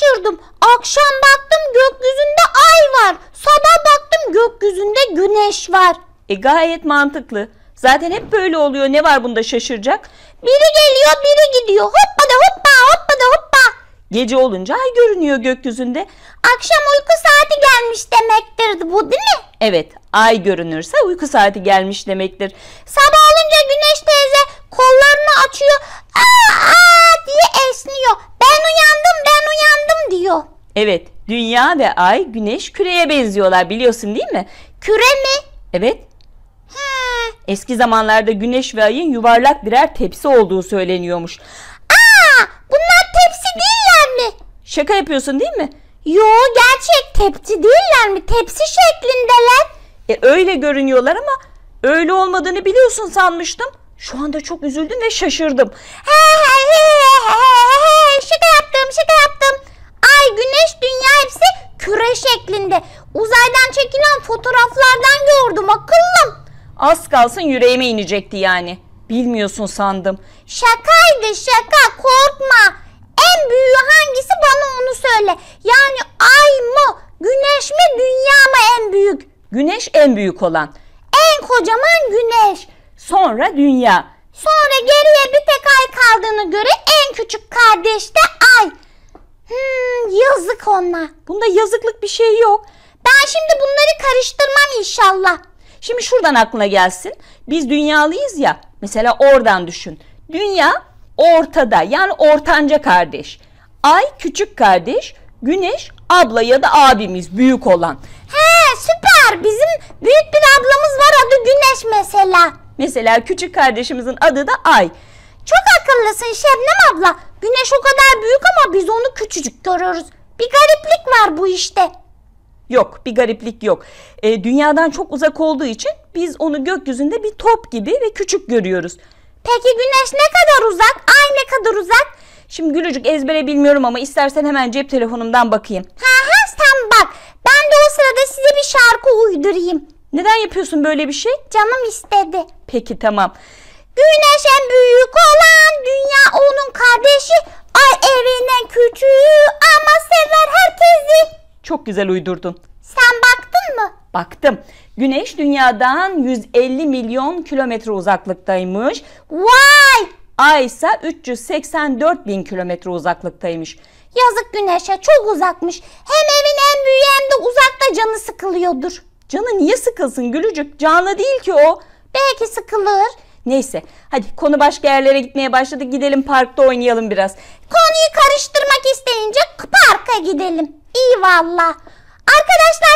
şaşırdım. Akşam baktım gökyüzünde ay var. Sabah baktım gökyüzünde güneş var. E gayet mantıklı. Zaten hep böyle oluyor. Ne var bunda şaşıracak? Biri geliyor biri gidiyor. Hoppa da hoppa hoppa da hoppa. Gece olunca ay görünüyor gökyüzünde. Akşam uyku saati gelmiş demektir bu değil mi? Evet ay görünürse uyku saati gelmiş demektir. Sabah olunca güneş de Evet, dünya ve ay, güneş küreye benziyorlar biliyorsun değil mi? Küre mi? Evet. He. Eski zamanlarda güneş ve ayın yuvarlak birer tepsi olduğu söyleniyormuş. Aa, bunlar tepsi değiller mi? Şaka yapıyorsun değil mi? Yo, gerçek tepsi değiller mi? Tepsi şeklindeler. E öyle görünüyorlar ama öyle olmadığını biliyorsun sanmıştım. Şu anda çok üzüldüm ve şaşırdım. He he he he. ben fotoğraflardan gördüm akıllım. Az kalsın yüreğime inecekti yani. Bilmiyorsun sandım. Şakaydı şaka korkma. En büyüğü hangisi bana onu söyle. Yani ay mı, güneş mi, dünya mı en büyük? Güneş en büyük olan. En kocaman güneş. Sonra dünya. Sonra geriye bir tek ay kaldığını göre en küçük kardeş de ay. Hmm, yazık ona. Bunda yazıklık bir şey yok şimdi bunları karıştırmam inşallah. Şimdi şuradan aklına gelsin. Biz dünyalıyız ya. Mesela oradan düşün. Dünya ortada yani ortanca kardeş. Ay küçük kardeş, güneş abla ya da abimiz büyük olan. He süper bizim büyük bir ablamız var adı Güneş mesela. Mesela küçük kardeşimizin adı da Ay. Çok akıllısın Şebnem abla. Güneş o kadar büyük ama biz onu küçücük görüyoruz. Bir gariplik var bu işte yok. Bir gariplik yok. E, dünyadan çok uzak olduğu için biz onu gökyüzünde bir top gibi ve küçük görüyoruz. Peki güneş ne kadar uzak? Ay ne kadar uzak? Şimdi Gülücük ezbere bilmiyorum ama istersen hemen cep telefonumdan bakayım. Ha ha sen bak. Ben de o sırada size bir şarkı uydurayım. Neden yapıyorsun böyle bir şey? Canım istedi. Peki tamam. Güneş en büyük olan dünya onun kardeşi. Ay evine küçüğü ama çok güzel uydurdun. Sen baktın mı? Baktım. Güneş dünyadan 150 milyon kilometre uzaklıktaymış. Vay! Ay ise 384 bin kilometre uzaklıktaymış. Yazık güneşe çok uzakmış. Hem evin en büyüğü hem de uzakta canı sıkılıyordur. Canı niye sıkılsın Gülücük? Canlı değil ki o. Belki sıkılır. Neyse hadi konu başka yerlere gitmeye başladı. Gidelim parkta oynayalım biraz. Konuyu karıştırmak isteyince parka gidelim. İyi valla. Arkadaşlar